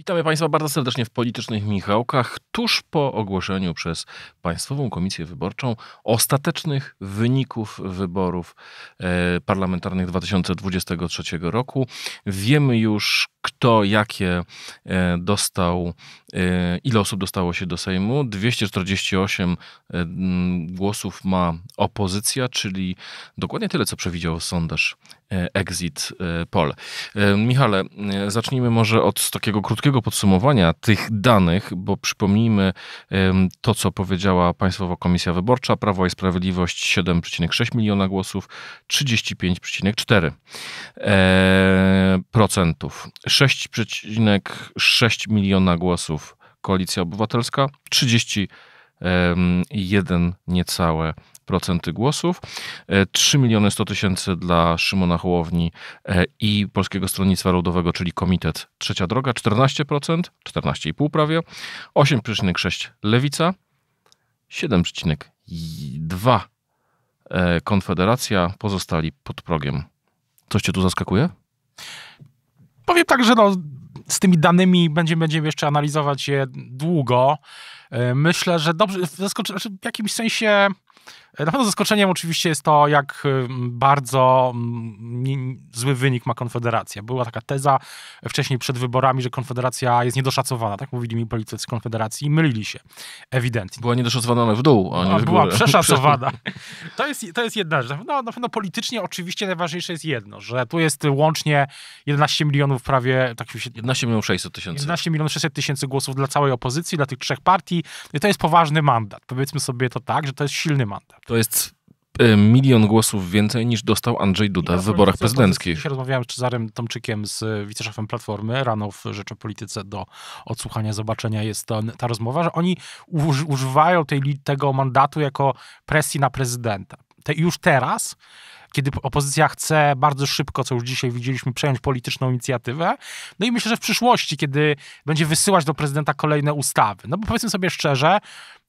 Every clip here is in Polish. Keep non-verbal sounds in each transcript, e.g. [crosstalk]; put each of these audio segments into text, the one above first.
Witamy Państwa bardzo serdecznie w Politycznych Michałkach, tuż po ogłoszeniu przez Państwową Komisję Wyborczą ostatecznych wyników wyborów e, parlamentarnych 2023 roku. Wiemy już, kto jakie e, dostał, e, ile osób dostało się do Sejmu. 248 e, głosów ma opozycja, czyli dokładnie tyle, co przewidział sondaż Exit Poll. Michale, zacznijmy może od takiego krótkiego podsumowania tych danych, bo przypomnijmy to, co powiedziała Państwowa Komisja Wyborcza. Prawo i Sprawiedliwość 7,6 miliona głosów, 35,4 procentów. 6,6 miliona głosów Koalicja Obywatelska, 31 niecałe procenty głosów, 3 e, miliony 100 tysięcy dla Szymona Hołowni e, i Polskiego Stronnictwa Ludowego, czyli Komitet Trzecia Droga, 14%, 14,5 prawie, 8,6 Lewica, 7,2 e, Konfederacja, pozostali pod progiem. Coś cię tu zaskakuje? powiem tak, że no, z tymi danymi będziemy, będziemy jeszcze analizować je długo. Y, myślę, że dobrze, znaczy w jakimś sensie E, na pewno zaskoczeniem oczywiście jest to, jak e, bardzo zły wynik ma Konfederacja. Była taka teza e, wcześniej przed wyborami, że Konfederacja jest niedoszacowana. Tak mówili mi politycy Konfederacji i mylili się. Ewidentnie. Była niedoszacowana w dół, a nie no, w górę. Była przeszacowana. [laughs] To jest, to jest jedna rzecz. No, na pewno politycznie oczywiście najważniejsze jest jedno, że tu jest łącznie 11 milionów prawie... Tak się, 11 milionów 600 tysięcy. 11 milionów 600 tysięcy głosów dla całej opozycji, dla tych trzech partii. I to jest poważny mandat. Powiedzmy sobie to tak, że to jest silny mandat. To jest y, milion głosów więcej niż dostał Andrzej Duda w wyborach prezydenckich. Dzisiaj rozmawiałem z Cezarem Tomczykiem, z y, wiceszefem Platformy, rano w Rzeczopolityce Polityce do odsłuchania, zobaczenia jest ta, ta rozmowa, że oni używają tej, tego mandatu jako presji na prezydenta. Te, już teraz kiedy opozycja chce bardzo szybko, co już dzisiaj widzieliśmy, przejąć polityczną inicjatywę. No i myślę, że w przyszłości, kiedy będzie wysyłać do prezydenta kolejne ustawy. No bo powiedzmy sobie szczerze,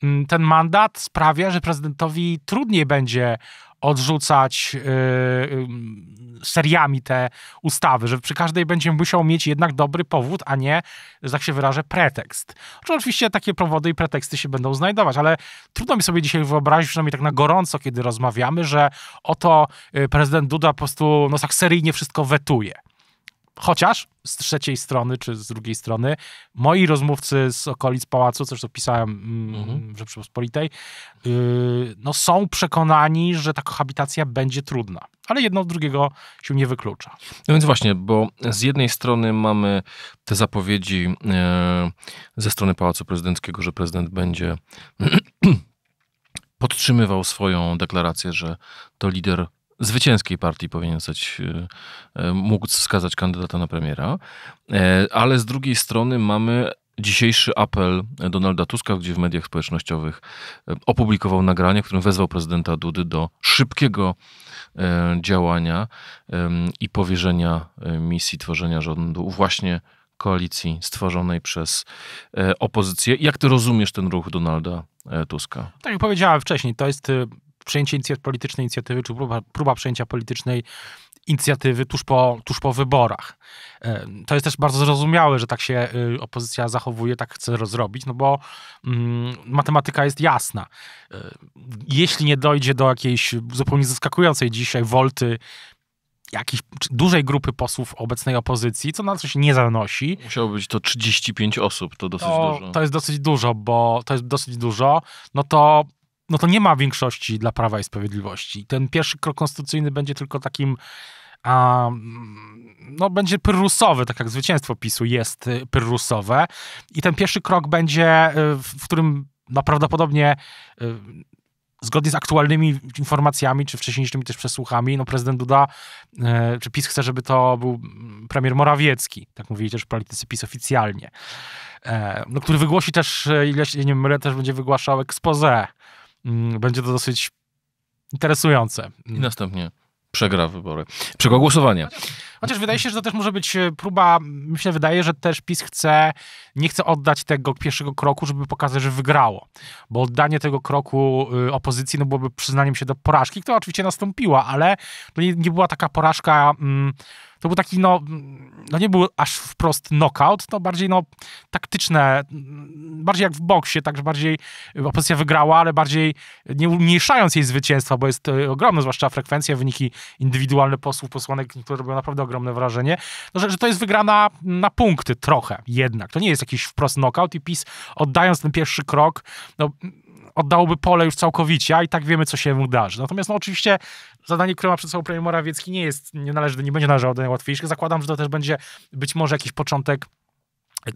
mm, ten mandat sprawia, że prezydentowi trudniej będzie odrzucać y, y, seriami te ustawy, że przy każdej będzie musiał mieć jednak dobry powód, a nie, że tak się wyrażę, pretekst. Oczywiście takie powody i preteksty się będą znajdować, ale trudno mi sobie dzisiaj wyobrazić, przynajmniej tak na gorąco, kiedy rozmawiamy, że oto y, prezydent Duda po prostu no, tak seryjnie wszystko wetuje. Chociaż z trzeciej strony czy z drugiej strony moi rozmówcy z okolic pałacu, coś co pisałem mm, mhm. w Rzeczypospolitej, yy, no są przekonani, że ta kohabitacja będzie trudna. Ale jedno od drugiego się nie wyklucza. No więc właśnie, bo z jednej strony mamy te zapowiedzi e, ze strony Pałacu Prezydenckiego, że prezydent będzie [clears throat] podtrzymywał swoją deklarację, że to lider zwycięskiej partii powinien zostać, e, e, mógł wskazać kandydata na premiera, e, ale z drugiej strony mamy dzisiejszy apel Donalda Tuska, gdzie w mediach społecznościowych opublikował nagranie, w którym wezwał prezydenta Dudy do szybkiego działania i powierzenia misji tworzenia rządu właśnie koalicji stworzonej przez opozycję. Jak ty rozumiesz ten ruch Donalda Tuska? Tak jak powiedziałem wcześniej, to jest y, przejęcie politycznej inicjatywy, czy próba, próba przejęcia politycznej inicjatywy tuż po, tuż po wyborach. To jest też bardzo zrozumiałe, że tak się y, opozycja zachowuje, tak chce rozrobić. no bo mm, matematyka jest jasna. Y, jeśli nie dojdzie do jakiejś zupełnie zaskakującej dzisiaj wolty jakiejś dużej grupy posłów obecnej opozycji, co na coś nie zanosi. Musiało być to 35 osób, to dosyć to, dużo. To jest dosyć dużo, bo to jest dosyć dużo, no to no to nie ma większości dla Prawa i Sprawiedliwości. Ten pierwszy krok konstytucyjny będzie tylko takim a, mm, no, będzie pyrrusowy, tak jak zwycięstwo PiSu jest y, pyrrusowe. I ten pierwszy krok będzie, y, w którym no, prawdopodobnie y, zgodnie z aktualnymi informacjami, czy wcześniejszymi też przesłuchami, no prezydent Duda, czy PiS chce, żeby to był mm, premier Morawiecki, tak mówili też politycy PiS oficjalnie, e, no, który wygłosi też, ile się nie mylę, też będzie wygłaszał expose Mm, będzie to dosyć interesujące. I następnie przegra wybory. Przegra głosowanie. Chociaż wydaje się, że to też może być e, próba, mi się wydaje, że też PiS chce, nie chce oddać tego pierwszego kroku, żeby pokazać, że wygrało. Bo oddanie tego kroku y, opozycji no byłoby przyznaniem się do porażki, która oczywiście nastąpiła, ale to nie, nie była taka porażka... Mm, to był taki, no, no nie był aż wprost knockout, to bardziej, no, taktyczne, bardziej jak w boksie, także bardziej y, opozycja wygrała, ale bardziej y, nie umniejszając jej zwycięstwa, bo jest ogromna, zwłaszcza frekwencja, wyniki indywidualne posłów, posłanek, które robią naprawdę ogromne wrażenie, no, że, że to jest wygrana na punkty trochę jednak. To nie jest jakiś wprost knockout i PiS oddając ten pierwszy krok, no, oddałoby pole już całkowicie, a i tak wiemy, co się mu darzy. Natomiast no, oczywiście zadanie, które ma przed sobą premier Morawiecki nie jest, nie należy, nie będzie należało do najłatwiejszych. Zakładam, że to też będzie być może jakiś początek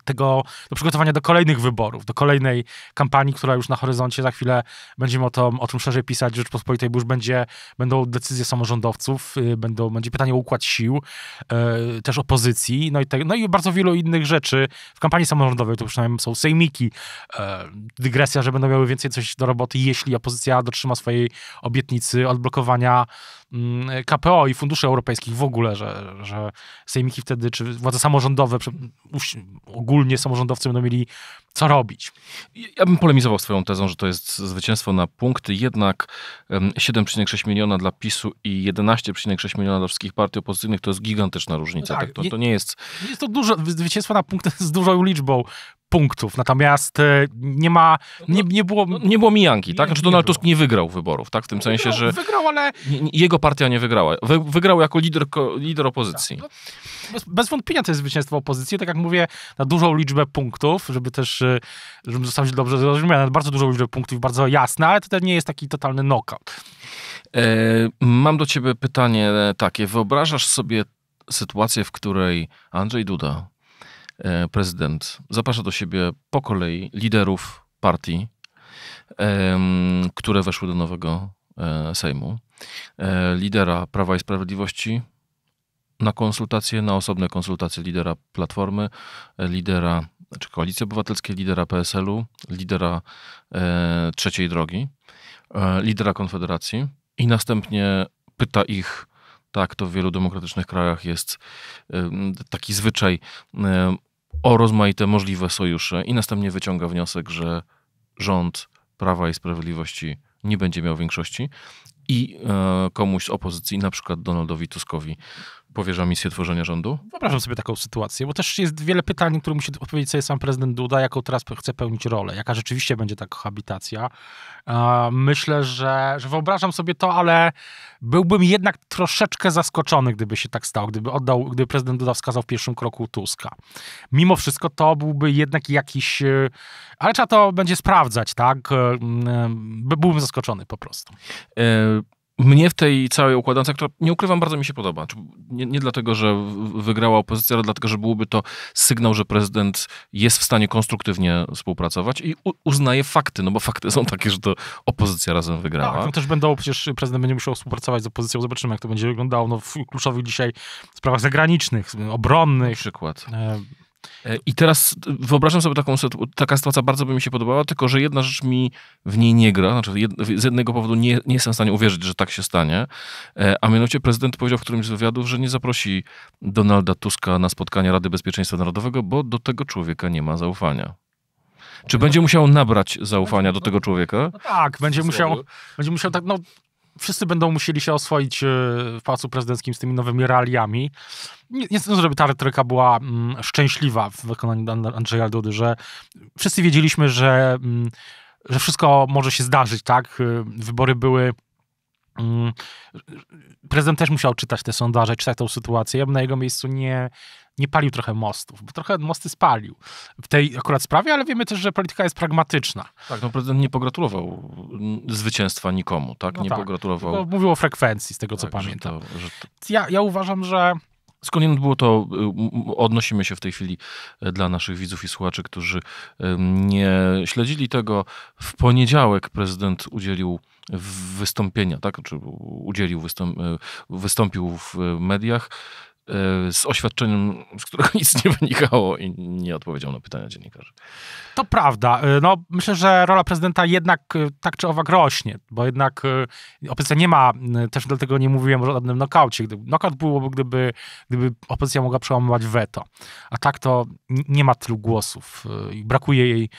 tego, do przygotowania do kolejnych wyborów, do kolejnej kampanii, która już na horyzoncie za chwilę będziemy o, to, o tym szerzej pisać Rzeczpospolitej, bo już będzie, będą decyzje samorządowców, y, będą, będzie pytanie o układ sił, yy, też opozycji, no i, te, no i bardzo wielu innych rzeczy w kampanii samorządowej, to przynajmniej są sejmiki, yy, dygresja, że będą miały więcej coś do roboty, jeśli opozycja dotrzyma swojej obietnicy odblokowania mm, KPO i funduszy europejskich w ogóle, że, że sejmiki wtedy, czy władze samorządowe ogólnie samorządowcy będą mieli co robić. Ja bym polemizował swoją tezą, że to jest zwycięstwo na punkty, jednak 7,6 miliona dla PiSu i 11,6 miliona dla wszystkich partii opozycyjnych to jest gigantyczna różnica. No tak, tak to, to, nie jest... Jest to dużo, zwycięstwo na punkty [laughs] z dużą liczbą punktów. Natomiast e, nie ma, nie, nie było... No, nie było mijanki, tak? Znaczy Donald Tusk nie wygrał wyborów, tak? W tym wygrał, sensie, że... Wygrał, ale... Jego partia nie wygrała. Wygrał jako lider, lider opozycji. Tak. No, bez, bez, wątpienia to jest zwycięstwo opozycji, tak jak mówię, na dużą liczbę punktów, żeby też, e, żeby został dobrze zrozumiany, na bardzo dużą liczbę punktów, bardzo jasne, ale to nie jest taki totalny knockout. E, mam do ciebie pytanie e, takie. Wyobrażasz sobie sytuację, w której Andrzej Duda E, prezydent zaprasza do siebie po kolei liderów partii, które weszły do nowego e, Sejmu. E, lidera Prawa i Sprawiedliwości na konsultacje, na osobne konsultacje lidera Platformy, lidera czy znaczy Koalicji Obywatelskiej, lidera PSL-u, lidera Trzeciej Drogi, lidera Konfederacji i następnie pyta ich, tak, to w wielu demokratycznych krajach jest taki zwyczaj o rozmaite możliwe sojusze i następnie wyciąga wniosek, że rząd Prawa i Sprawiedliwości nie będzie miał większości i e, komuś z opozycji, na przykład Donaldowi Tuskowi, powierza misję tworzenia rządu? Wyobrażam sobie taką sytuację, bo też jest wiele pytań, które musi odpowiedzieć sobie sam prezydent Duda, jaką teraz chce pełnić rolę, jaka rzeczywiście będzie ta kohabitacja. Myślę, że, że wyobrażam sobie to, ale byłbym jednak troszeczkę zaskoczony, gdyby się tak stało, gdyby, oddał, gdyby prezydent Duda wskazał w pierwszym kroku Tuska. Mimo wszystko to byłby jednak jakiś, e, ale trzeba to będzie sprawdzać, tak? E, e, byłbym zaskoczony po prostu mnie w tej całej układance, która nie ukrywam, bardzo mi się podoba. Nie, nie, dlatego, że wygrała opozycja, ale dlatego, że byłoby to sygnał, że prezydent jest w stanie konstruktywnie współpracować i uznaje fakty, no bo fakty są takie, że to opozycja razem wygrała. Tak, no też będą, przecież prezydent będzie musiał współpracować z opozycją, zobaczymy jak to będzie wyglądało no, w kluczowych dzisiaj sprawach zagranicznych, obronnych. Na przykład. E E, I teraz wyobrażam sobie taką taka sytuacja bardzo by mi się podobała, tylko że jedna rzecz mi w niej nie gra, znaczy jed, z jednego powodu nie, nie jestem w stanie uwierzyć, że tak się stanie, e, a mianowicie prezydent powiedział w którymś z wywiadów, że nie zaprosi Donalda Tuska na spotkanie Rady Bezpieczeństwa Narodowego, bo do tego człowieka nie ma zaufania. Czy będzie musiał nabrać zaufania do tego człowieka? No tak, będzie musiał, będzie musiał tak, no wszyscy będą musieli się oswoić e, w Pałacu Prezydenckim z tymi nowymi realiami. Nie, chcę, żeby ta retoryka była mm, szczęśliwa w wykonaniu Andrzeja Dudy, że wszyscy wiedzieliśmy, że, mm, że wszystko może się zdarzyć, tak? E, wybory były Mm, prezydent też musiał czytać te sondaże, czytać tą sytuację. Ja bym na jego miejscu nie, nie palił trochę mostów, bo trochę mosty spalił w tej akurat sprawie, ale wiemy też, że polityka jest pragmatyczna. Tak, no prezydent nie pogratulował zwycięstwa nikomu, tak? No nie tak, pogratulował. mówił o frekwencji, z tego tak, co pamiętam. Że to, że to... Ja, ja uważam, że Skąd było to, y, odnosimy się w tej chwili y, dla naszych widzów i słuchaczy, którzy y, nie śledzili tego. W poniedziałek prezydent udzielił wystąpienia, tak? Czy udzielił, e, wystąpił w mediach E, z oświadczeniem, z którego [laughs] nic nie wynikało i nie odpowiedział na pytania dziennikarzy. To prawda. E, no, myślę, że rola prezydenta jednak e, tak czy owak rośnie, bo jednak opozycja nie ma, też dlatego nie mówiłem o żadnym nokaucie. Nokaut byłoby, gdyby, gdyby opozycja mogła przełamywać weto. A tak to nie ma tylu głosów i brakuje jej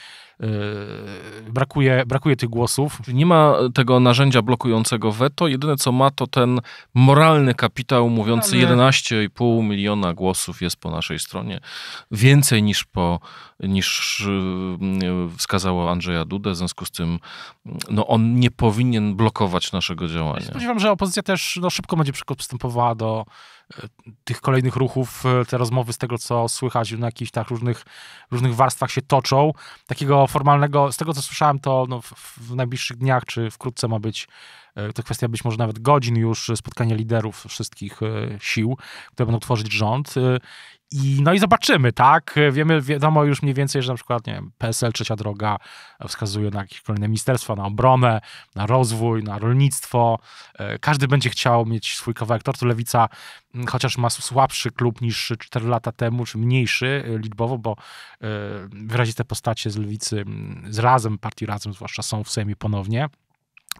brakuje, brakuje tych głosów. Nie ma tego narzędzia blokującego weto. Jedyne co ma to ten moralny kapitał mówiący 11,5 pół miliona głosów jest po naszej stronie. Więcej niż, po, niż mm, wskazało Andrzeja Dudę, w związku z tym mm, no, on nie powinien blokować naszego działania. Ja spodziewam, że opozycja też no, szybko będzie przystępowała do tych kolejnych ruchów, e, te rozmowy z tego, co słychać na jakichś tak różnych, różnych warstwach się toczą. Takiego formalnego, z tego co słyszałem, to no, w, w, najbliższych dniach, czy wkrótce ma być, e, to kwestia być może nawet godzin już, e, spotkanie liderów wszystkich sił, które będą tworzyć rząd. I, no i zobaczymy, tak? Wiemy, wiadomo już mniej więcej, że na przykład, nie wiem, PSL Trzecia Droga e, wskazuje na jakieś kolejne ministerstwa, na obronę, na rozwój, na rolnictwo. E, każdy będzie chciał mieć swój kawałek tortu. Lewica, chociaż ma słabszy klub niż 4 lata temu, czy mniejszy e, liczbowo, bo te postacie z Lewicy, z Razem, partii Razem zwłaszcza są w Sejmie ponownie,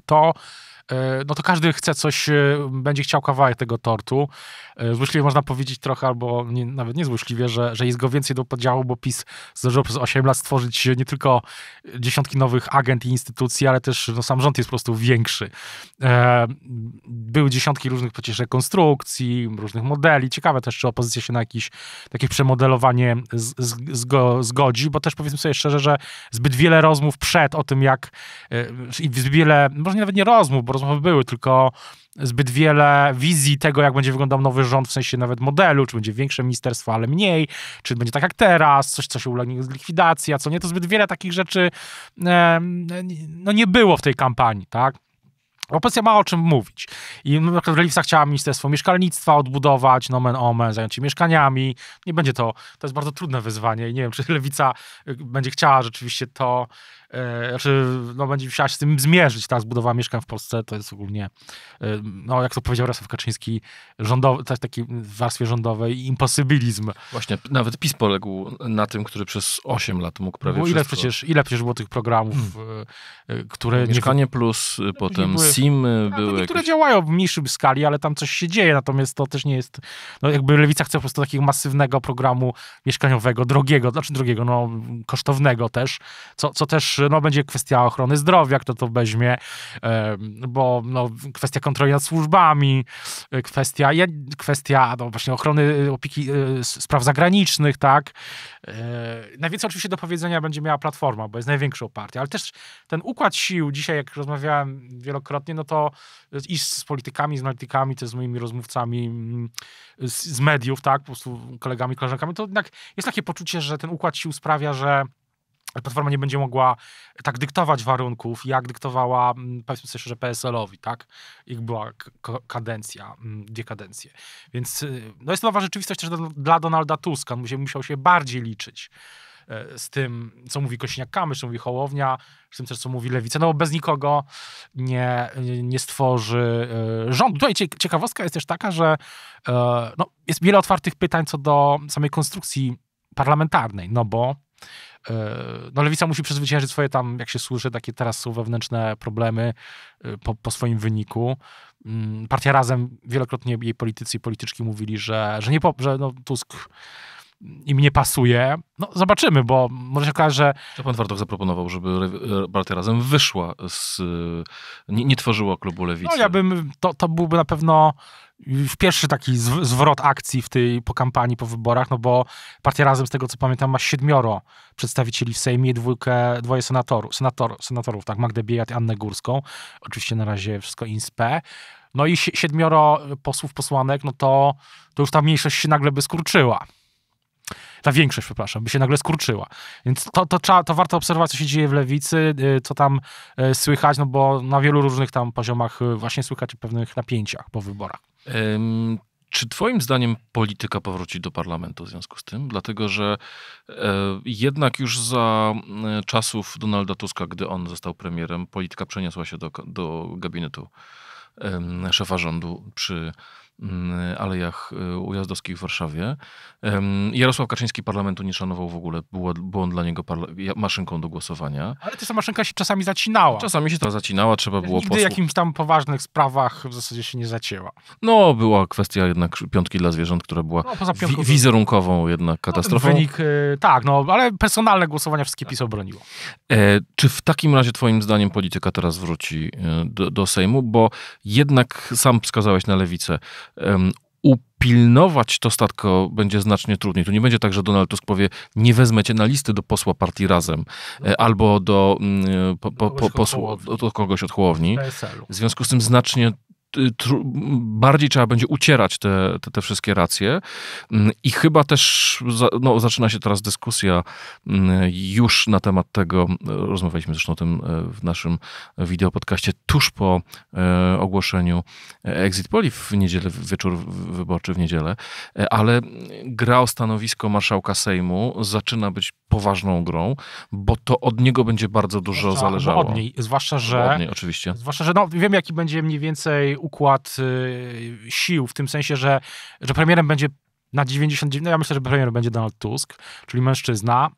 to E, no to każdy chce coś, e, będzie chciał kawałek tego tortu. E, złośliwie można powiedzieć trochę, albo nie, nawet niezłośliwie, że, że jest go więcej do podziału, bo PiS zdążył przez 8 lat stworzyć nie tylko dziesiątki nowych agent i instytucji, ale też no, sam rząd jest po prostu większy. Były dziesiątki różnych przecież rekonstrukcji, różnych modeli. Ciekawe też, czy opozycja się na jakieś takie przemodelowanie z, z, zgo, zgodzi, bo też powiedzmy sobie szczerze, że zbyt wiele rozmów przed o tym, jak i wiele, może nawet nie rozmów, bo rozmowy były, tylko zbyt wiele wizji tego, jak będzie wyglądał nowy rząd, w sensie nawet modelu, czy będzie większe ministerstwo, ale mniej, czy będzie tak jak teraz, coś, co się ulegnie z likwidacji, a co nie, to zbyt wiele takich rzeczy no, nie było w tej kampanii, tak? Opozycja ma o czym mówić. I na przykład Lewica chciała Ministerstwo Mieszkalnictwa odbudować, nomen omen, zająć się mieszkaniami. Nie będzie to, to jest bardzo trudne wyzwanie i nie wiem, czy Lewica będzie chciała rzeczywiście to E, znaczy, no, będzie musiała się z tym zmierzyć. Ta zbudowa mieszkań w Polsce to jest ogólnie, e, no jak to powiedział Jarosław Kaczyński, rządowy, taki w warstwie rządowej imposybilizm. Właśnie, nawet PiS poległ na tym, który przez 8 lat mógł prawie Bo ile wszystko. Przecież, ile przecież było tych programów, hmm. E, które... Mieszkanie no, nie... Plus, potem były, SIM były. Które jakieś... działają w mniejszym skali, ale tam coś się dzieje, natomiast to też nie jest, no jakby Lewica chce po prostu takiego masywnego programu mieszkaniowego, drogiego, znaczy drogiego, no kosztownego też, co, co też no, będzie kwestia ochrony zdrowia, kto to weźmie, bo no, kwestia kontroli nad służbami, e, kwestia, kwestia no, właśnie ochrony e, opieki e, spraw zagranicznych, tak. Najwięcej no oczywiście do powiedzenia będzie miała Platforma, bo jest największą partią, ale też ten układ sił, dzisiaj jak rozmawiałem wielokrotnie, no to i z politykami, z analitykami, też z moimi rozmówcami mm, z, z mediów, tak, po prostu kolegami, koleżankami, to jednak jest takie poczucie, że ten układ sił sprawia, że ale Platforma nie będzie mogła e, tak dyktować warunków, jak dyktowała, mm, powiedzmy sobie szczerze, PSL-owi, tak? Jak była kadencja, mm, dwie kadencje. Więc y, no jest to nowa rzeczywistość też dla Donalda Tuska. On musiał się bardziej liczyć e, z tym, co mówi Kośniak-Kamysz, co mówi Hołownia, z tym też, co mówi Lewica, no bo bez nikogo nie, nie stworzy e, rządu. Tutaj ciekawostka jest też taka, że no, jest wiele otwartych pytań co do samej konstrukcji parlamentarnej, no bo E, no lewica musi przezwyciężyć swoje tam, jak się słyszy, takie teraz są wewnętrzne problemy e, po, po swoim wyniku. Mm, Partia Razem, wielokrotnie jej politycy i polityczki mówili, że, że nie, że no, Tusk im nie pasuje. No zobaczymy, bo może się okaże, że... To pan Wartow zaproponował, żeby Partia Razem wyszła z... Nie, nie, tworzyła klubu lewicy. No ja bym... To, to byłby na pewno pierwszy taki zwrot akcji w tej, po kampanii, po wyborach, no bo Partia Razem, z tego co pamiętam, ma siedmioro przedstawicieli w Sejmie, dwójkę, dwoje senatorów, senator, senatorów tak, Magdę Biejat i Annę Górską. Oczywiście na razie wszystko inspe. No i siedmioro posłów, posłanek, no to, to już ta mniejszość się nagle by skurczyła ta większość, przepraszam, by się nagle skurczyła. Więc to, to, trzeba, to warto obserwować, co się dzieje w lewicy, y, co tam y, słychać, no bo na wielu różnych tam poziomach y, właśnie słychać o pewnych napięciach po wyborach. Um, czy Twoim zdaniem polityka powróci do parlamentu w związku z tym? Dlatego, że e, jednak już za e, czasów Donalda Tuska, gdy on został premierem, polityka przeniosła się do, do gabinetu e, szefa rządu przy Mm, alejach e, Ujazdowskich w Warszawie. Jarosław Kaczyński parlamentu nie szanował w ogóle, było, było on dla niego maszynką do głosowania. Ale ta maszynka się czasami zacinała. Czasami się to zacinała, trzeba było... Nigdy posłów... jakimś tam poważnych sprawach w zasadzie się nie zacięła. No, była kwestia jednak piątki dla zwierząt, która była no, poza wi wizerunkową jednak no, katastrofą. No, wynik, e, tak, no, ale personalne głosowania wszystkie tak. PiS obroniło. E, czy w takim razie twoim zdaniem polityka teraz wróci e, do, do Sejmu? Bo jednak sam wskazałeś na lewicę upilnować to statko będzie znacznie trudniej. Tu nie będzie tak, że Donald Tusk powie, nie wezmę cię na listy do posła partii Razem, e, no, albo do, mm, po, po, po, posła, do kogoś od Hołowni. W związku z tym znacznie bardziej trzeba będzie ucierać te, te, te wszystkie racje. Mm, I chyba też za, no, zaczyna się teraz dyskusja mm, już na temat tego. E, rozmawialiśmy zresztą o tym e, w naszym wideopodcaście tuż po e, ogłoszeniu exit poli w niedzielę, w wieczór wyborczy w niedzielę, ale gra o stanowisko marszałka Sejmu zaczyna być poważną grą, bo to od niego będzie bardzo dużo Zresztą, tak, zależało. Od niej, zwłaszcza, że... Od niej, oczywiście. Zwłaszcza, że no, wiem, jaki będzie mniej więcej układ y, sił, w tym sensie, że, że premierem będzie na 99... No ja myślę, że premierem będzie Donald Tusk, czyli mężczyzna,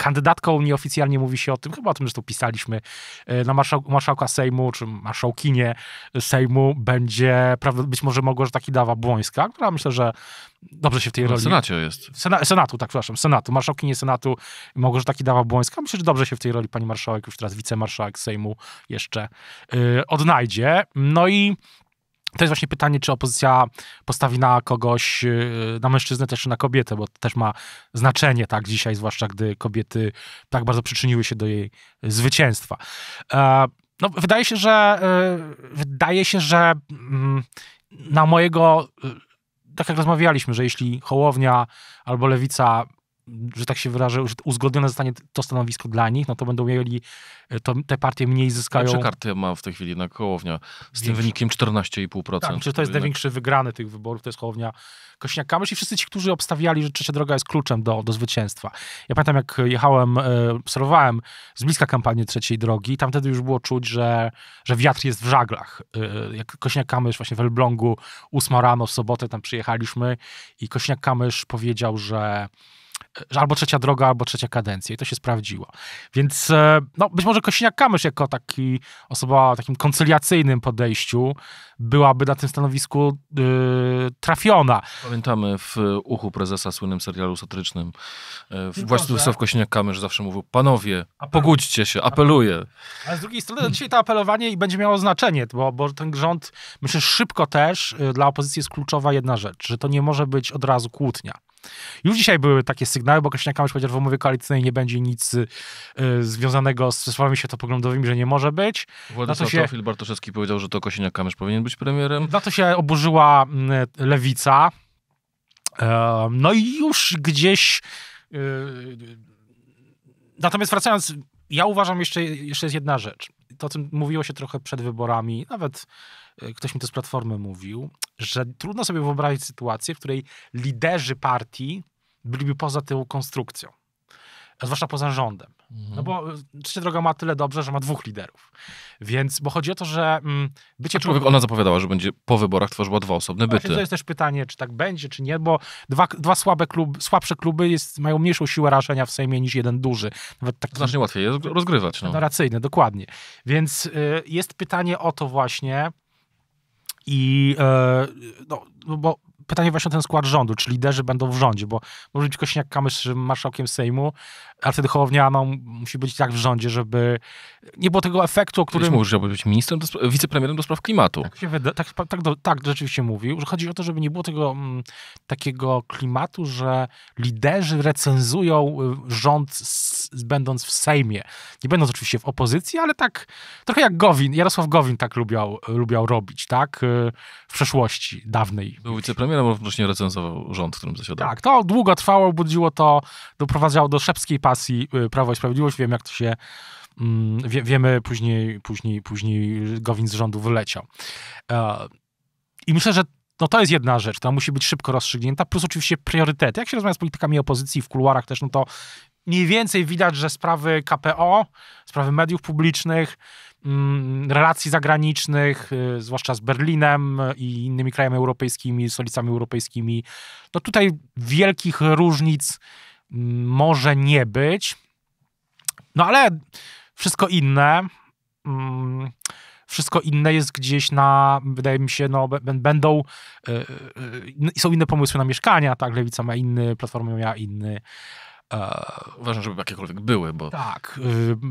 kandydatką nieoficjalnie mówi się o tym, chyba o tym zresztą pisaliśmy, e, na marszał, marszałka Sejmu, czy marszałkinie Sejmu będzie, prawda, być może mogło, że taki Dawa Błońska, która myślę, że dobrze się w tej no, roli... W Senacie jest. Sena, senatu, tak, przepraszam, Senatu, marszałkinie Senatu mogło, że taki Dawa Błońska. Myślę, że dobrze się w tej roli pani marszałek, już teraz wicemarszałek Sejmu jeszcze yy, odnajdzie. No i to jest właśnie pytanie, czy opozycja postawi na kogoś, y, na mężczyznę, też na kobietę, bo to też ma znaczenie tak dzisiaj, zwłaszcza gdy kobiety tak bardzo przyczyniły się do jej zwycięstwa. E, no, wydaje się, że y, wydaje się, że mm, na mojego y, tak jak rozmawialiśmy, że jeśli Hołownia albo Lewica że tak się wyrażę, że uzgodnione zostanie to stanowisko dla nich, no to będą mieli, e, to te partie mniej zyskają. Trzy karty ma w tej chwili na Kołownia z tym wynikiem 14,5%. Tak, czy to jest największy wygrany tych wyborów, to jest Kołownia Kośniak-Kamysz i wszyscy ci, którzy obstawiali, że Trzecia Droga jest kluczem do, do zwycięstwa. Ja pamiętam, jak jechałem, e, obserwowałem z bliska kampanię Trzeciej Drogi i tam wtedy już było czuć, że, że wiatr jest w żaglach. E, jak Kośniak-Kamysz właśnie w Elblągu, 8 rano w sobotę tam przyjechaliśmy i Kośniak-Kamysz powiedział, że albo trzecia droga, albo trzecia kadencja i to się sprawdziło. Więc e, no, być może Kosiniak-Kamysz jako taki osoba o takim koncyliacyjnym podejściu byłaby na tym stanowisku e, trafiona. Pamiętamy w uchu prezesa słynnym serialu satyrycznym yy, e, w Kosiniak-Kamysz zawsze mówił, panowie, Apelu. pogódźcie się, apeluję. Ale z drugiej strony dzisiaj to apelowanie i będzie miało znaczenie, bo, bo ten rząd, myślę, szybko też dla opozycji jest kluczowa jedna rzecz, że to nie może być od razu kłótnia. Już dzisiaj były takie sygnały, bo Kośniak Kamysz powiedział, że w umowie koalicyjnej nie będzie nic y, y związanego z się to poglądowymi, że nie może być. Władysław na to się, Teofil Bartoszewski powiedział, że to kosiniak Kamysz powinien być premierem. Na to się oburzyła y, lewica. Y, no i już gdzieś... Y, y, natomiast wracając, ja uważam jeszcze, jeszcze jest jedna rzecz to o czym mówiło się trochę przed wyborami, nawet e, ktoś mi to z Platformy mówił, że trudno sobie wyobrazić sytuację, w której liderzy partii byliby poza tą konstrukcją zwłaszcza poza rządem. No mhm. No bo y, Trzecia Droga ma tyle dobrze, że ma dwóch liderów. Więc, bo chodzi o to, że mm, bycie... A człowiek, po... ona zapowiadała, że będzie po wyborach tworzyła dwa osobne byty. Właśnie to jest też pytanie, czy tak będzie, czy nie, bo dwa, dwa słabe kluby, słabsze kluby jest, mają mniejszą siłę rażenia w Sejmie niż jeden duży. Nawet taki... Znacznie łatwiej jest rozgrywać. No. Racyjne, dokładnie. Więc y, jest pytanie o to właśnie, i e, no, no, bo pytanie właśnie o ten skład rządu, czy liderzy będą w rządzie, bo może być Kośniak-Kamysz marszałkiem Sejmu, ale wtedy Hołownia ma no, musi być tak w rządzie, żeby nie było tego efektu, o którym... Wiesz, mówisz, żeby być ministrem, do spraw, wicepremierem do spraw klimatu. Tak, się wyda... tak, tak, do... tak rzeczywiście mówił, że chodzi o to, żeby nie było tego m, mm, takiego klimatu, że liderzy recenzują y, rząd z, będąc w Sejmie. Nie będąc oczywiście w opozycji, ale tak trochę jak Gowin, Jarosław Gowin tak lubiał, lubiał robić, tak? Y, w przeszłości dawnej. Był wicepremierem, on wcześniej recenzował rząd, w którym zasiadał. Tak, to długo trwało, budziło to, doprowadzało do szepskiej pasji y, Prawo i Sprawiedliwość, już wiem, jak to się mm, Wie, wiemy później, później, później Gowin z rządu wyleciał. E, I myślę, że no to jest jedna rzecz, to musi być szybko rozstrzygnięta, plus oczywiście priorytety. Jak się rozmawia z politykami opozycji w kuluarach też, no to mniej więcej widać, że sprawy KPO, sprawy mediów publicznych, mm, relacji zagranicznych, y, zwłaszcza z Berlinem y, i innymi krajami europejskimi, stolicami europejskimi, no tutaj wielkich różnic mm, może nie być no ale wszystko inne. Mm, wszystko inne jest gdzieś na, wydaje mi się, no, będą, yy, yy, są inne pomysły na mieszkania, tak, Lewica ma inny, Platforma miała inny. Yy. E, Uważam, żeby jakiekolwiek były, bo... Tak,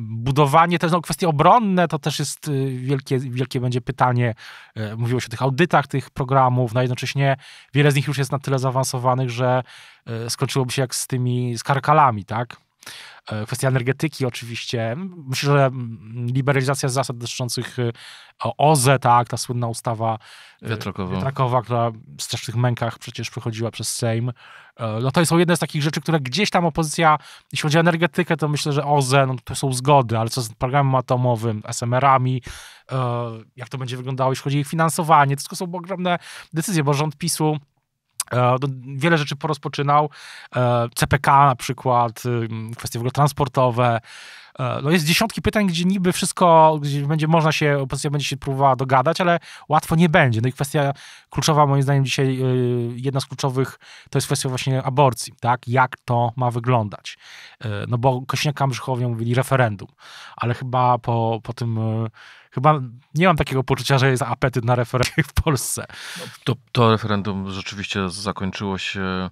budowanie, też no, kwestie obronne, to też jest wielkie, wielkie będzie pytanie. Mówiło się o tych audytach tych programów, no jednocześnie wiele z nich już jest na tyle zaawansowanych, że skończyłoby się jak z tymi, z karkalami, tak? E, kwestia energetyki oczywiście. Myślę, że liberalizacja zasad dotyczących OZE, tak, ta słynna ustawa e, wiatrakowa, wiatrakowa która w strasznych mękach przecież przechodziła przez Sejm. E, no to są jedne z takich rzeczy, które gdzieś tam opozycja, jeśli chodzi o energetykę, to myślę, że OZE, no to są zgody, ale co z programem atomowym, SMR-ami, jak to będzie wyglądało, jeśli chodzi o ich finansowanie, to wszystko są ogromne decyzje, bo rząd PiSu E, no, wiele rzeczy porozpoczynał. E, CPK na przykład, kwestie w ogóle transportowe, E, no jest dziesiątki pytań, gdzie niby wszystko, gdzie będzie można się, opozycja będzie się próbowała dogadać, ale łatwo nie będzie. No i kwestia kluczowa, moim zdaniem dzisiaj, e, jedna z kluczowych, to jest kwestia właśnie aborcji, tak? Jak to ma wyglądać? E, no bo Kośniaka Brzychowie mówili referendum, ale chyba po, po tym chyba nie mam takiego poczucia, że jest apetyt na referendum w Polsce. No, to, to referendum rzeczywiście zakończyło się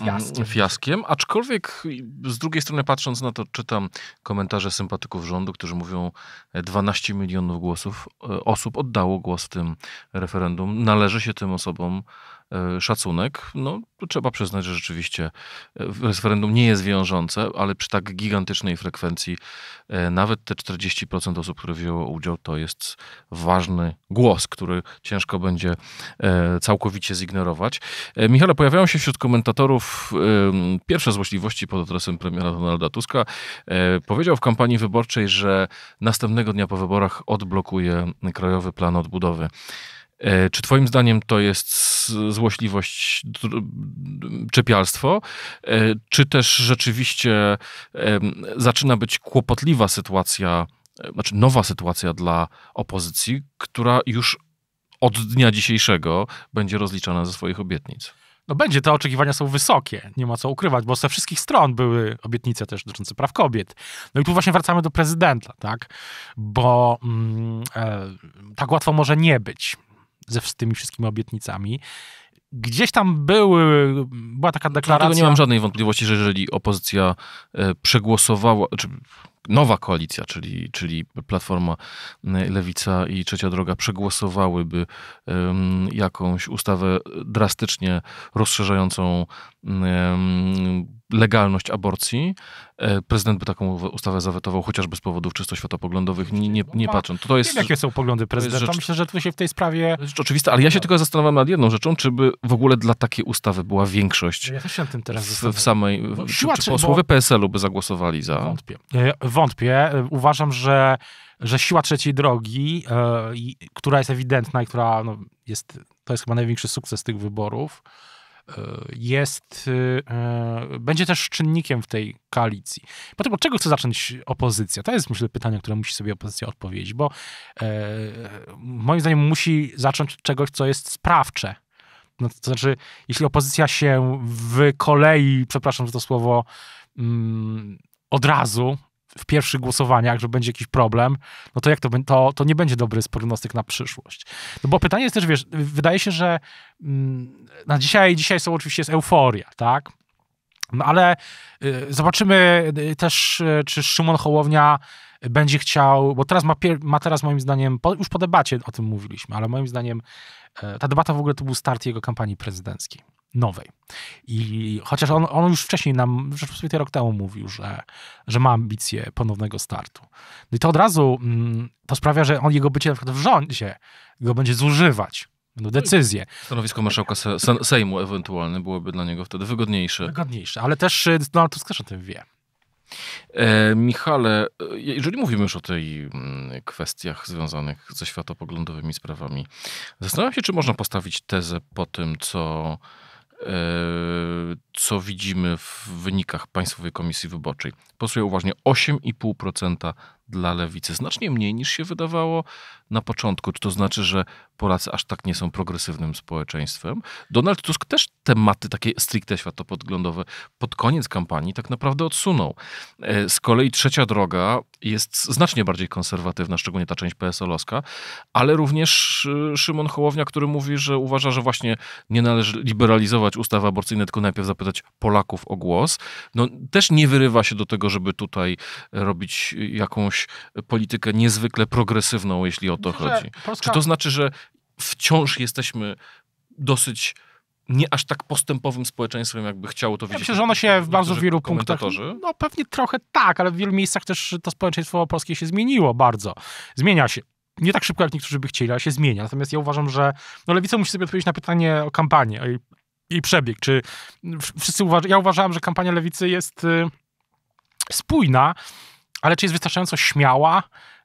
Mm, fiaskiem. fiaskiem. Aczkolwiek z drugiej strony patrząc na to, czytam komentarze sympatyków rządu, którzy mówią 12 e, milionów głosów e, osób oddało głos w tym referendum. Należy się tym osobom E, szacunek. No, trzeba przyznać, że rzeczywiście e, referendum nie jest wiążące, ale przy tak gigantycznej frekwencji e, nawet te 40% osób, które wzięło udział, to jest ważny głos, który ciężko będzie całkowicie zignorować. Michale, pojawiają się wśród komentatorów pierwsze złośliwości pod adresem premiera Donalda Tuska. Powiedział w kampanii wyborczej, że następnego dnia po wyborach odblokuje Krajowy Plan Odbudowy. E, czy Twoim zdaniem to jest złośliwość, czepialstwo, e, czy też rzeczywiście zaczyna być kłopotliwa sytuacja, e, znaczy nowa sytuacja dla opozycji, która już od dnia dzisiejszego będzie rozliczana ze swoich obietnic? no będzie, te oczekiwania są wysokie, nie ma co ukrywać, bo ze wszystkich stron były obietnice też dotyczące praw kobiet. No i tu właśnie wracamy do prezydenta, tak? Bo mm, e, tak łatwo może nie być ze z tymi wszystkimi obietnicami. Gdzieś tam były, była taka deklaracja. Dlatego nie mam żadnej wątpliwości, że jeżeli opozycja e, przegłosowała, czy nowa koalicja, czyli, czyli Platforma mm, Lewica i Trzecia Droga przegłosowałyby jakąś ustawę drastycznie rozszerzającą legalność aborcji. E, prezydent by taką ustawę zawetował chociażby z powodów czysto światopoglądowych, nie, nie, nie patrząc. To jest, Wiem, jakie są poglądy prezydenta. Rzecz, Myślę, że tu się w tej sprawie... Rzecz oczywista, ale ja się no. tylko zastanawiam nad jedną rzeczą, czy by w ogóle dla takiej ustawy była większość ja też się tym teraz w, w samej... Bo, no, siłaczy, czy posłowie bo... PSL-u by zagłosowali za... Wątpię. E, wątpię. E, uważam, że, że siła trzeciej drogi, yy, która jest ewidentna i która no, jest, to jest chyba największy sukces tych wyborów, yy, jest, yy, będzie też czynnikiem w tej koalicji. Potem od czego chce zacząć opozycja? To jest, myślę, pytanie, które musi sobie opozycja odpowiedzieć, bo moim zdaniem musi zacząć od czegoś, co jest sprawcze. No, to znaczy, jeśli opozycja się w kolei, przepraszam za to słowo, mm, od razu w pierwszych głosowaniach, że będzie jakiś problem, no to jak to, to, to nie będzie dobry prognostyk na przyszłość. No bo pytanie jest też, wiesz, wydaje się, że mm, na dzisiaj, dzisiaj są oczywiście jest euforia, tak? No ale y, zobaczymy y, też, y, czy Szymon Hołownia będzie chciał, bo teraz ma, ma teraz moim zdaniem, po, już po debacie o tym mówiliśmy, ale moim zdaniem ta debata w ogóle to był start jego kampanii prezydenckiej nowej. I chociaż on, on już wcześniej nam, Rzeczpospolitej rok temu mówił, że, że ma ambicje ponownego startu. No i to od razu mm, to sprawia, że on jego bycie na przykład w rządzie go będzie zużywać. Będą no decyzje. Stanowisko marszałka se, se, Sejmu ewentualne byłoby dla niego wtedy wygodniejsze. Wygodniejsze, ale też Donald y, no, Tusk też o tym wie. E, Michale, e, jeżeli mówimy już o tej mm, kwestiach związanych ze światopoglądowymi sprawami, zastanawiam się, czy można postawić tezę po tym, co E, co widzimy w wynikach Państwowej Komisji Wyborczej. Posłuchaj uważnie, 8,5% dla lewicy. Znacznie mniej niż się wydawało na początku. Czy to znaczy, że Polacy aż tak nie są progresywnym społeczeństwem? Donald Tusk też tematy takie stricte światopoglądowe pod koniec kampanii tak naprawdę odsunął. E, z kolei trzecia droga jest znacznie bardziej konserwatywna, szczególnie ta część PSL-owska, ale również e, Szymon Hołownia, który mówi, że uważa, że właśnie nie należy liberalizować ustawy aborcyjne, tylko najpierw zapytać Polaków o głos. No, też nie wyrywa się do tego, żeby tutaj robić jakąś jakąś e, politykę niezwykle progresywną, jeśli o to chodzi. Polska... Czy to znaczy, że wciąż jesteśmy dosyć nie aż tak postępowym społeczeństwem, jakby chciało to widzieć. Ja myślę, że ono się w bardzo wielu punktach. No pewnie trochę tak, ale w wielu miejscach też to społeczeństwo polskie się zmieniło bardzo. Zmienia się. Nie tak szybko, jak niektórzy by chcieli, ale się zmienia. Natomiast ja uważam, że no, lewica musi sobie odpowiedzieć na pytanie o kampanię, o jej, jej przebieg. Czy wszyscy uważają? Ja uważałem, że kampania lewicy jest. Y spójna, ale czy jest wystarczająco śmiała,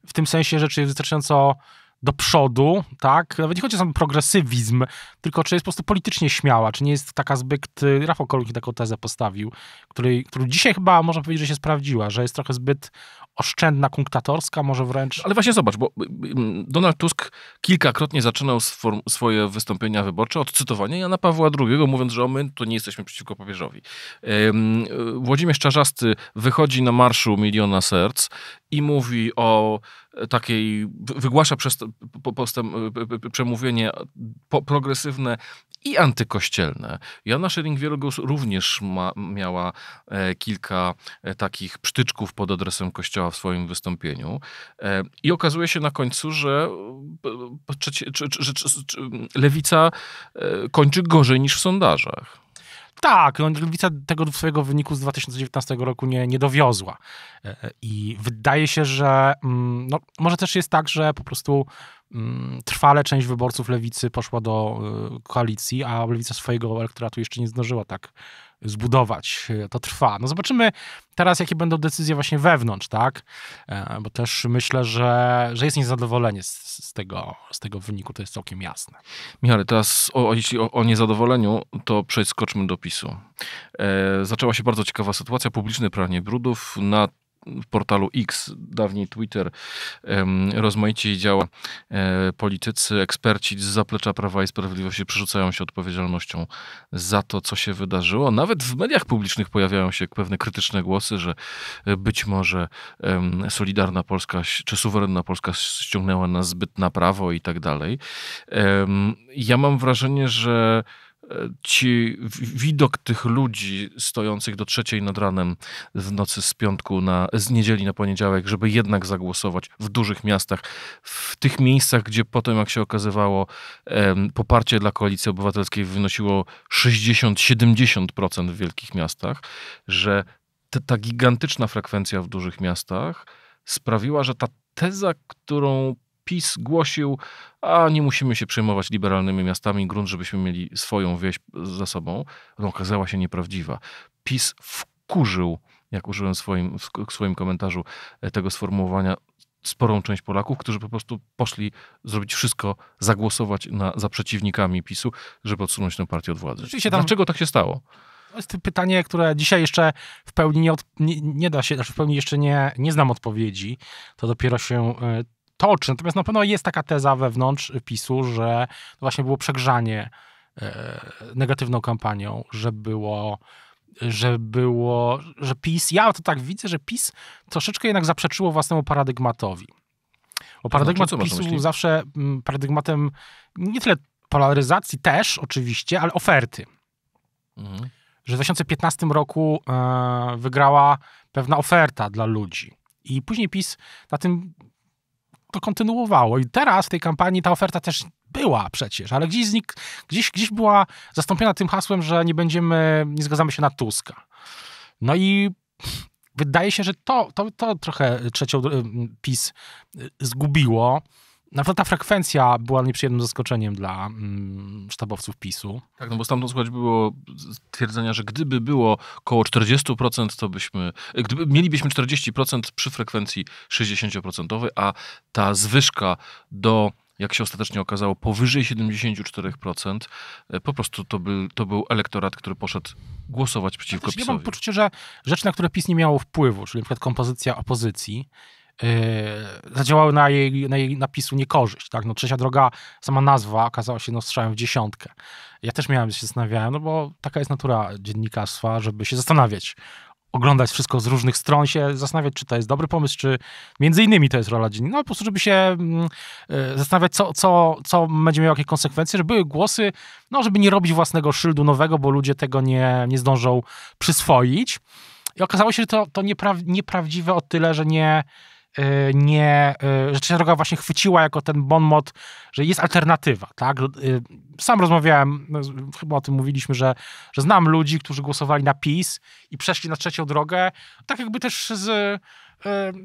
w tym sensie, że czy jest wystarczająco do przodu, tak? Nawet nie chodzi o sam progresywizm, tylko czy jest po prostu politycznie śmiała, czy nie jest taka zbyt... Y, Rafał Kolki taką tezę postawił, który, który dzisiaj chyba można powiedzieć, że się sprawdziła, że jest trochę zbyt oszczędna, kunktatorska, może wręcz... Ale właśnie zobacz, bo y, y, mm, Donald Tusk kilkakrotnie zaczynał swoje wystąpienia wyborcze od cytowania Jana Pawła II, mówiąc, że my to nie jesteśmy przeciwko papieżowi. Włodzimierz Czarzasty wychodzi na marszu Miliona Serc i mówi o takiej, wygłasza postęp, y, przemówienie po, progresywne i antykościelne. Jana Schering-Wielgus również ma, miała e, kilka e, takich psztyczków pod adresem Kościoła w swoim wystąpieniu. E, I okazuje się na końcu, że, e, lewica e, kończy gorzej niż w sondażach. Tak, no Lewica tego swojego wyniku z 2019 roku nie, nie dowiozła. E, e, I wydaje się, że mm, no, może też jest tak, że po prostu Mm, trwale część wyborców lewicy poszła do y, koalicji, a lewica swojego elektoratu jeszcze nie zdążyła tak zbudować. Y, to trwa. No zobaczymy teraz, jakie będą decyzje właśnie wewnątrz, tak? E, bo też myślę, że, że jest niezadowolenie z, z tego, z tego wyniku, to jest całkiem jasne. Michale, teraz o, jeśli o, o niezadowoleniu, to przeskoczmy do PiSu. E, zaczęła się bardzo ciekawa sytuacja, publiczne pranie brudów. Na w portalu X, dawniej Twitter, rozmaici działa e, politycy, eksperci z zaplecza Prawa i Sprawiedliwości przerzucają się odpowiedzialnością za to, co się wydarzyło. Nawet w mediach publicznych pojawiają się pewne krytyczne głosy, że e, być może Solidarna Polska czy Suwerenna Polska ściągnęła nas zbyt na prawo i tak dalej. Ja mam wrażenie, że ci widok tych ludzi stojących do trzeciej nad ranem w nocy z piątku na, z niedzieli na poniedziałek, żeby jednak zagłosować w dużych miastach, w tych miejscach, gdzie potem, jak się okazywało, poparcie dla koalicji obywatelskiej wynosiło 60-70% w wielkich miastach, że ta gigantyczna frekwencja w dużych miastach sprawiła, że ta teza, którą PiS głosił, a nie musimy się przejmować liberalnymi miastami, grunt, żebyśmy mieli swoją wieś za sobą. No, okazała się nieprawdziwa. PiS wkurzył, jak użyłem w swoim, w swoim komentarzu e, tego sformułowania, sporą część Polaków, którzy po prostu poszli zrobić wszystko, zagłosować na, za przeciwnikami PiSu, żeby odsunąć tę partię od władzy. Tam... Dlaczego tak się stało? To jest pytanie, które dzisiaj jeszcze w pełni nie, od, nie, nie, da się, znaczy w pełni jeszcze nie, nie znam odpowiedzi. To dopiero się e, toczy. Natomiast na pewno jest taka teza wewnątrz PiSu, że to właśnie było przegrzanie e, negatywną kampanią, że było że było, że PiS, ja to tak widzę, że PiS troszeczkę jednak zaprzeczyło własnemu paradygmatowi. Bo znaczy, paradygmat znaczy, PiSu zawsze mm, paradygmatem nie tyle polaryzacji też oczywiście, ale oferty. Mhm. Że w 2015 roku e, wygrała pewna oferta dla ludzi. I później PiS na tym to kontynuowało. I teraz w tej kampanii ta oferta też była przecież, ale gdzieś, znik, gdzieś, gdzieś była zastąpiona tym hasłem, że nie będziemy, nie zgadzamy się na Tuska. No i wydaje się, że to, to, to trochę trzecią PiS e, zgubiło. Nawet no ta frekwencja była nieprzyjemnym zaskoczeniem dla mm, sztabowców PiSu. Tak, no bo stamtąd słuchać było twierdzenia, że gdyby było około 40%, to byśmy, gdyby mielibyśmy 40% przy frekwencji 60%, a ta zwyżka do jak się ostatecznie okazało, powyżej 74%, e, po prostu to był, to był elektorat, który poszedł głosować przeciwko pisu. PiSowi. Ja mam poczucie, że rzeczy, na które PiS nie miało wpływu, czyli np. kompozycja opozycji, E, zadziałały na jej, na jej napisu niekorzyść. Tak? No, trzecia droga, sama nazwa okazała się no, strzałem w dziesiątkę. Ja też miałem, się zastanawiałem, no bo taka jest natura dziennikarstwa, żeby się zastanawiać, oglądać wszystko z różnych stron, się zastanawiać, czy to jest dobry pomysł, czy między innymi to jest rola dziennika. No po prostu, żeby się mm, e, zastanawiać, co, co, co będzie miało jakie konsekwencje, żeby były głosy, no żeby nie robić własnego szyldu nowego, bo ludzie tego nie, nie zdążą przyswoić. I okazało się, że to, to niepraw nieprawdziwe o tyle, że nie, Y, nie, y, że trzecia droga właśnie chwyciła jako ten bon mot, że jest alternatywa, tak? Y, sam rozmawiałem, no, chyba o tym mówiliśmy, że, że znam ludzi, którzy głosowali na PiS i przeszli na trzecią drogę, tak jakby też z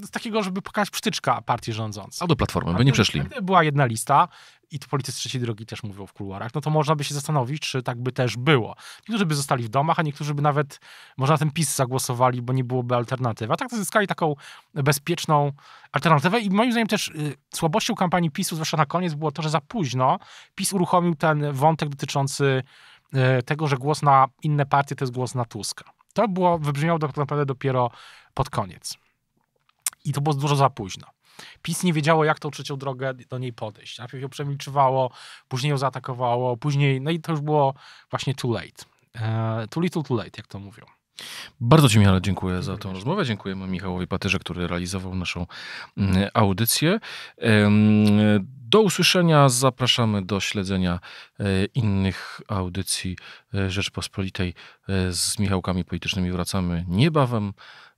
z takiego, żeby pokazać psztyczka partii rządzącej. A do Platformy, by nie przeszli. Była jedna lista i to politycy trzeciej drogi też mówią w kuluarach, no to można by się zastanowić, czy tak by też było. Niektórzy by zostali w domach, a niektórzy by nawet może na ten PiS zagłosowali, bo nie byłoby alternatywy. A tak to zyskali taką bezpieczną alternatywę i moim zdaniem też y, słabością kampanii PiSu, zwłaszcza na koniec, było to, że za późno PiS uruchomił ten wątek dotyczący y, tego, że głos na inne partie to jest głos na Tuska. To było, wybrzmiało tak naprawdę dopiero pod koniec i to było dużo za późno. PiS nie wiedziało, jak tą trzecią drogę do niej podejść. Najpierw ją przemilczywało, później ją zaatakowało, później, no i to już było właśnie too late. E, too little, too late, jak to mówią. Bardzo Ci, Michale, dziękuję za tę rozmowę. Dziękujemy Michałowi Patyrze, który realizował naszą mm, audycję. Do usłyszenia. Zapraszamy do śledzenia e, innych audycji e, Rzeczpospolitej z Michałkami Politycznymi. Wracamy niebawem.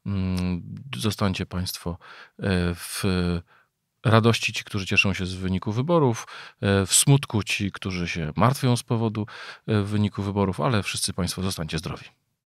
Mm, zostańcie Państwo e, w radości ci, którzy cieszą się z wyniku wyborów, e, w smutku ci, którzy się martwią z powodu e, wyniku wyborów, ale wszyscy Państwo zostańcie zdrowi.